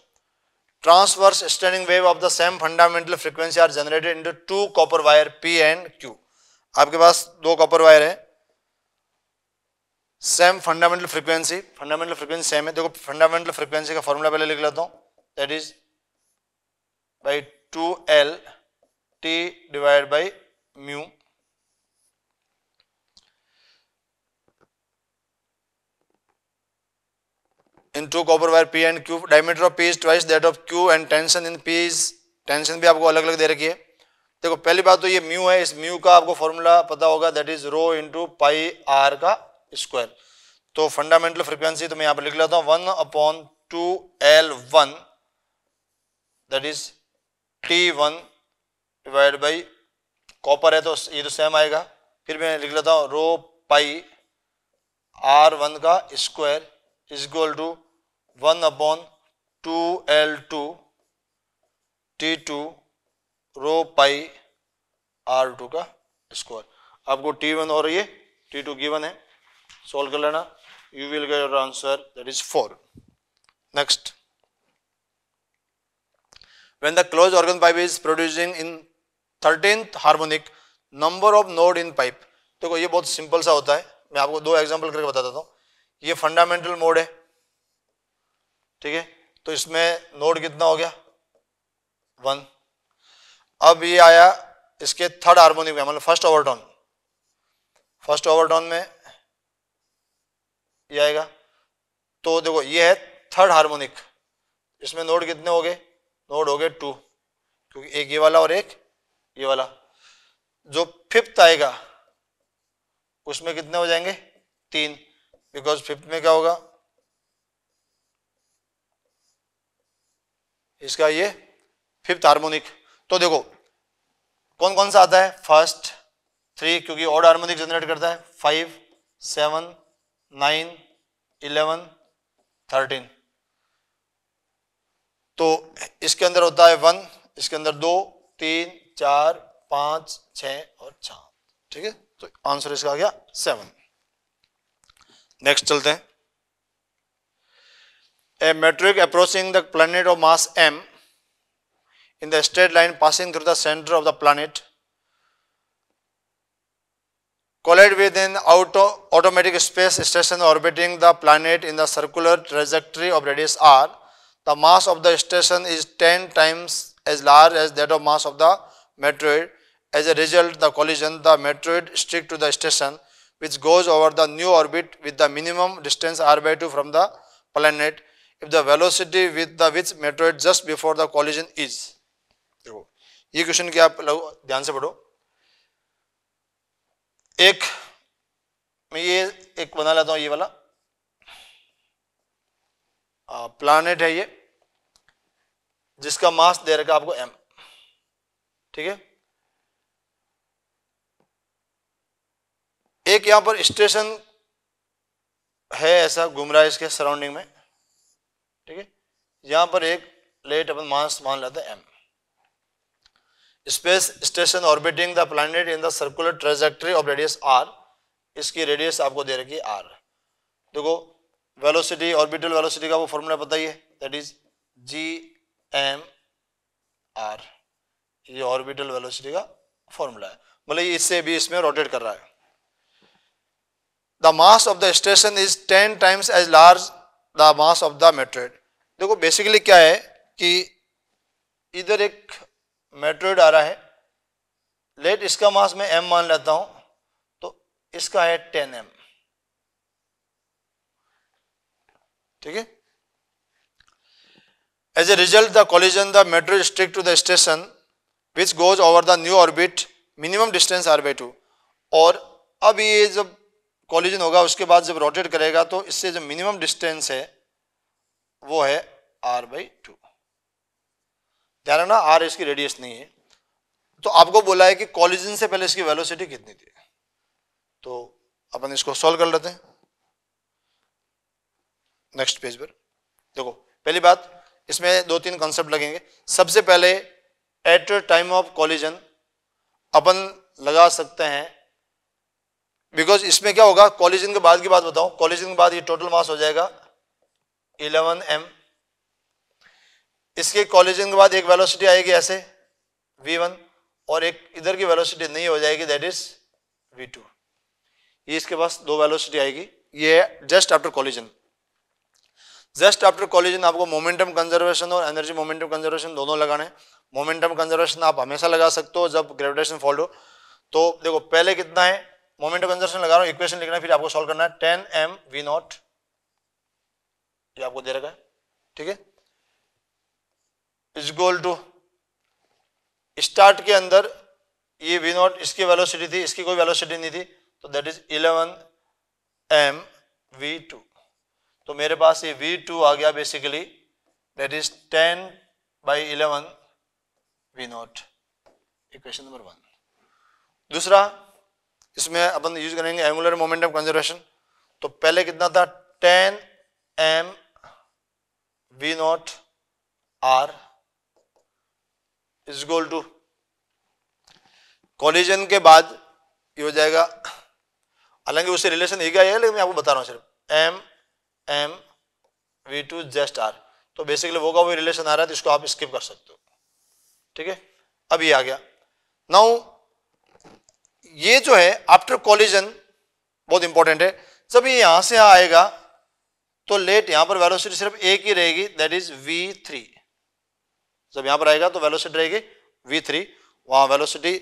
Speaker 1: transverse standing wave of the same fundamental frequency are generated into two copper wire P and Q. आपके पास दो कॉपर वायर है same fundamental frequency fundamental frequency same है देखो फंडामेंटल फ्रीक्वेंसी का formula पहले लिख लेता हूँ that is by two l t divide by mu in two copper wire P and Q diameter of P is twice that of Q and tension in P is tension भी आपको अलग अलग दे रखी है देखो पहली बात तो ये म्यू है इस म्यू का आपको फॉर्मूला पता होगा that is rho into pi r का स्क्वायर तो फंडामेंटल फ्रिक्वेंसी तो मैं यहाँ पर लिख लेता हूँ one upon two l one that is t one divide by copper है तो ये तो सेम आएगा फिर मैं लिख लेता हूँ रो पाई आर वन का square is equal to one upon two L two t two rho pi r two का स्क्वायर आपको टी वन और ये टी टू गिवन है सॉल्व कर लेना you will get your answer that is four next when the close organ pipe is producing in thirteenth harmonic number of node in pipe देखो ये बहुत simple सा होता है मैं आपको दो एग्जांपल करके बता देता हूँ ये फंडामेंटल मोड है ठीक है तो इसमें नोड कितना हो गया वन अब ये आया इसके थर्ड हार्मोनिक में मतलब फर्स्ट ओवरटोन फर्स्ट ओवरटोन में ये आएगा तो देखो ये है थर्ड हार्मोनिक इसमें नोड कितने हो गए नोड हो गए टू क्योंकि एक ये वाला और एक ये वाला जो फिफ्थ आएगा उसमें कितने हो जाएंगे तीन बिकॉज फिफ्थ में क्या होगा इसका ये फिफ्थ हार्मोनिक तो देखो कौन कौन सा आता है फर्स्ट थ्री क्योंकि ऑड हार्मोनिक जनरेट करता है five seven nine eleven thirteen तो इसके अंदर होता है वन इसके अंदर दो तीन चार पांच छ और छ ठीक है तो आंसर इसका आ गया सेवन नेक्स्ट चलते हैं a meteorite approaching the planet of mass m in the straight line passing through the center of the planet collide with an auto automatic space station orbiting the planet in the circular trajectory of radius r the mass of the station is 10 times as large as that of mass of the meteorite as a result the collision the meteorite stick to the station which goes over the new orbit with the minimum distance r by 2 from the planet if the velocity with the which meteorite just before the collision is देखो ये question क्या आप ध्यान से पढ़ो एक मैं ये एक बना लेता हूँ ये वाला प्लानट है ये जिसका मास दे रखा आपको एम ठीक है एक यहां पर स्टेशन है ऐसा घूम रहा है इसके सराउंडिंग में ठीक है यहाँ पर एक प्लेट अपन मास मान लेते हैं m space station orbiting the planet in the circular trajectory of radius r इसकी रेडियस आपको दे रखी है आर देखो वेलोसिटी ऑर्बिटल वेलोसिटी का वो फॉर्मूला पता ही है that is G M r ये ऑर्बिटल वेलोसिटी का फॉर्मूला है मतलब इससे भी इसमें रोटेट कर रहा है the mass of the station is ten times as large the mass of the meteoroid देखो बेसिकली क्या है कि इधर एक मेट्रोइड आ रहा है लेट इसका मास मैं एम मान लेता हूं तो इसका है टेन एम ठीक है as a result the college the meteoroid stick to the station which goes over the new orbit minimum distance r by two और अब ये जब कॉलिजन होगा उसके बाद जब रोटेट करेगा तो इससे जो मिनिमम डिस्टेंस है वो है आर बाई टू ध्यान ना आर इसकी रेडियस नहीं है तो आपको बोला है कि कॉलिजन से पहले इसकी वेलोसिटी कितनी थी तो अपन इसको सॉल्व कर लेते हैं नेक्स्ट पेज पर देखो पहली बात इसमें दो तीन कॉन्सेप्ट लगेंगे सबसे पहले एट टाइम ऑफ कॉलिजन अपन लगा सकते हैं बिकॉज इसमें क्या होगा कॉलेजिन के बाद की बात बताऊं कॉलेजिन के बाद ये टोटल मास हो जाएगा इलेवन एम इसके कॉलेजिन के बाद एक वेलोसिटी आएगी ऐसे v1 और एक इधर की वेलोसिटी नहीं हो जाएगी दैट इज v2 ये इसके पास दो वेलोसिटी आएगी ये just after collision just after collision आपको मोमेंटम कंजर्वेशन और एनर्जी मोमेंटम कंजर्वेशन दोनों लगाने मोमेंटम कंजर्वेशन आप हमेशा लगा सकते हो जब ग्रेविटेशन फॉल्ट हो तो देखो पहले कितना है मोमेंट ऑफ कंजर्शन लगा रहा हूँ इक्वेशन लिखना है फिर आपको सॉल्व करना है टेन एम वी नॉट ये आपको दे रखा है ठीक है इज गोल टू स्टार्ट के अंदर ये वी नॉट इसकी वेलोसिटी थी इसकी कोई वेलोसिटी नहीं थी तो that is eleven m v two तो मेरे पास ये वी टू आ गया basically that is ten by eleven v not equation number one दूसरा इसमें अपन यूज करेंगे एंगुलर मोमेंटम कंजर्वेशन तो पहले कितना था ten m v not r is equal to collision के बाद ये हो जाएगा हालांकि उससे रिलेशन एक है लेकिन मैं आपको बता रहा हूँ सिर्फ m m v two just r तो बेसिकली वो का वो रिलेशन आ रहा है तो इसको आप स्किप कर सकते हो ठीक है अब ये आ गया नाउ ये जो है आफ्टर कॉलिजन बहुत इंपॉर्टेंट है जब ये यहां से आएगा तो लेट यहां पर वेलोसिटी सिर्फ एक ही रहेगी दैट इज वी थ्री जब यहां पर आएगा तो वेलोसिटी रहेगी वी थ्री वहां वेलोसिटी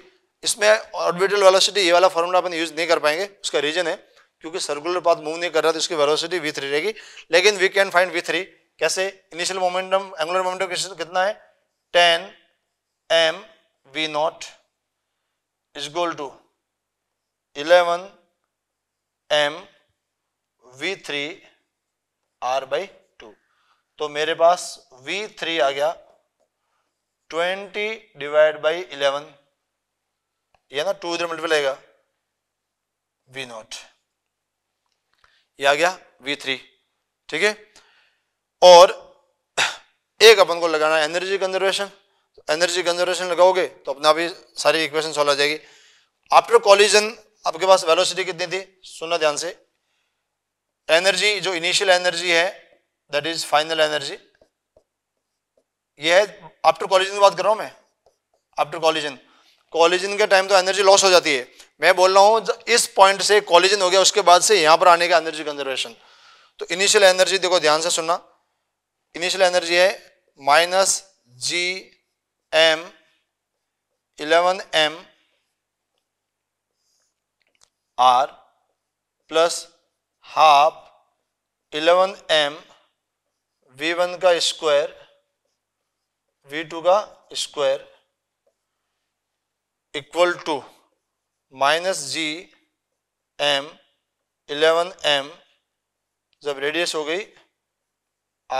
Speaker 1: इसमें ऑर्बिटल वेलोसिटी ये वाला फॉर्मूला अपन यूज नहीं कर पाएंगे उसका रीजन है क्योंकि सर्कुलर पाथ मूव नहीं कर रहा तो इसकी वेलोसिटी वी थ्री रहेगी लेकिन v can find v three कैसे इनिशियल मोमेंटम एंगुलर मोमेंटम कितना है ten m v not is equal to 11 m v3 r by two तो मेरे पास v3 आ गया 20 डिवाइड बाई 11 ये ना टू इधर मल्टीपल आएगा v नॉट ये आ गया v3 ठीक है और एक अपन को लगाना है एनर्जी कंजर्वेशन एनर्जी कंजर्वेशन लगाओगे तो अपना भी सारी इक्वेशन सॉल्व हो जाएगी आफ्टर कॉलिजन आपके पास वेलोसिटी कितनी थी सुनना ध्यान से एनर्जी जो इनिशियल एनर्जी है दैट इज फाइनल एनर्जी ये है आफ्टर कॉलेजन की बात कर रहा हूं मैं आफ्टर कॉलेजन कॉलेजन के टाइम तो एनर्जी लॉस हो जाती है मैं बोल रहा हूं इस पॉइंट से कॉलिजन हो गया उसके बाद से यहां पर आने का एनर्जी कंजर्वेशन तो इनिशियल एनर्जी देखो ध्यान से सुनना इनिशियल एनर्जी है minus G m eleven m r plus half eleven m v one का स्क्वायर वी टू का square equal to minus G m eleven m जब रेडियस हो गई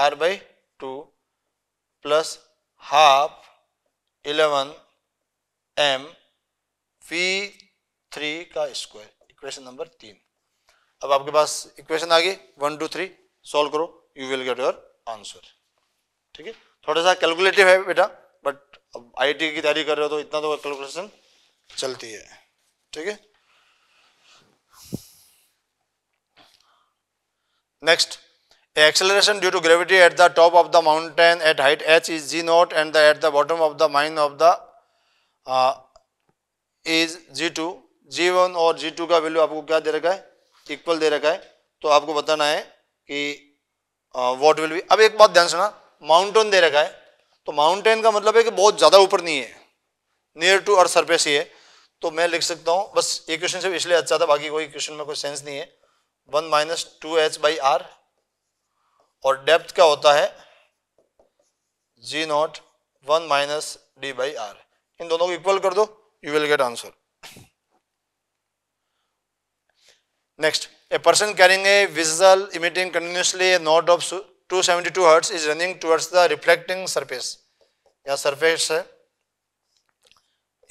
Speaker 1: r by two plus half eleven m v three का square question number तीन अब आपके पास इक्वेशन आ गई वन टू थ्री सॉल्व करो you will get your answer ठीक है थोड़ा सा कैलकुलेटिव है बेटा बट अब आई की तैयारी कर रहे हो तो इतना तो कैलकुलेशन चलती है ठीक है next acceleration due to gravity at the top of the mountain at height h is g not and at the bottom of the mine of the is g two g one और g to का value आपको क्या दे रखा है equal दे रखा है तो आपको बताना है कि वॉट विल बी अब एक बात ध्यान से ना माउंटेन दे रखा है तो माउंटेन का मतलब है कि बहुत ज़्यादा ऊपर नहीं है नियर टू अर्थ सरफेस ही है तो मैं लिख सकता हूँ बस ये क्वेश्चन सिर्फ इसलिए अच्छा था बाकी कोई क्वेश्चन में कोई सेंस नहीं है one minus two h by r और डेप्थ का होता है g not one minus d by r इन दोनों को इक्वल कर दो you will get answer Next, a person carrying a vessel emitting continuously a note of 272 hertz is running towards the reflecting surface. यहाँ surface है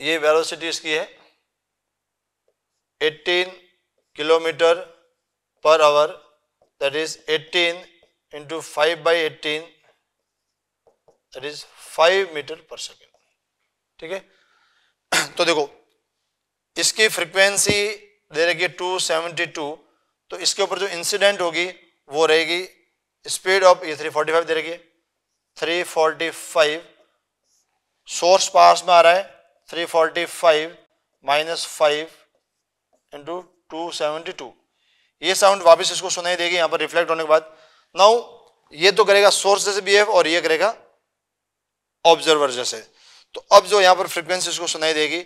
Speaker 1: ये velocity इसकी है 18 kilometre per hour that is 18 into 5 by 18 that is 5 metre per second ठीक है तो देखो इसकी फ्रीक्वेंसी दे रखी है टू सेवेंटी टू तो इसके ऊपर जो इंसिडेंट होगी वो रहेगी स्पीड ऑफ ये थ्री फोर्टी फाइव दे रखिए है थ्री फोर्टी फाइव सोर्स पास में आ रहा है three forty five minus five into two seventy two ये साउंड वापस इसको सुनाई देगी यहाँ पर रिफ्लेक्ट होने के बाद नाउ ये तो करेगा सोर्स जैसे बिहेव और ये करेगा ऑब्जर्वर जैसे तो अब जो यहाँ पर फ्रिक्वेंसी इसको सुनाई देगी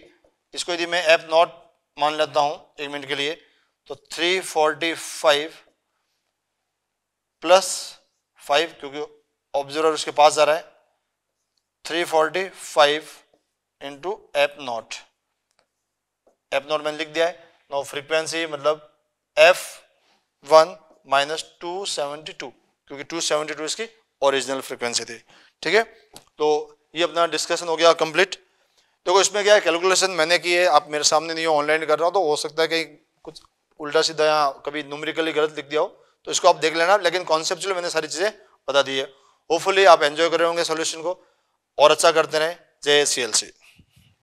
Speaker 1: इसको यदि मैं एप नॉट मान लेता हूं एक मिनट के लिए तो 345 प्लस 5 क्योंकि ऑब्जर्वर उसके पास जा रहा है 345 forty five into f not f not मैंने लिख दिया है नो फ्रीक्वेंसी मतलब f one minus two seventy two क्योंकि टू सेवेंटी टू इसकी ओरिजिनल फ्रीक्वेंसी थी ठीक है तो ये अपना डिस्कशन हो गया कंप्लीट देखो तो इसमें क्या है कैलकुलेशन मैंने की है आप मेरे सामने नहीं हो ऑनलाइन कर रहा हो तो हो सकता है कहीं कुछ उल्टा सीधा या कभी नुमरिकली गलत लिख दिया हो तो इसको आप देख लेना लेकिन कॉन्सेप्चुअली मैंने सारी चीज़ें बता दी है होपफुली आप एन्जॉय कर रहे होंगे सोल्यूशन को और अच्छा करते रहें जय सी एल सी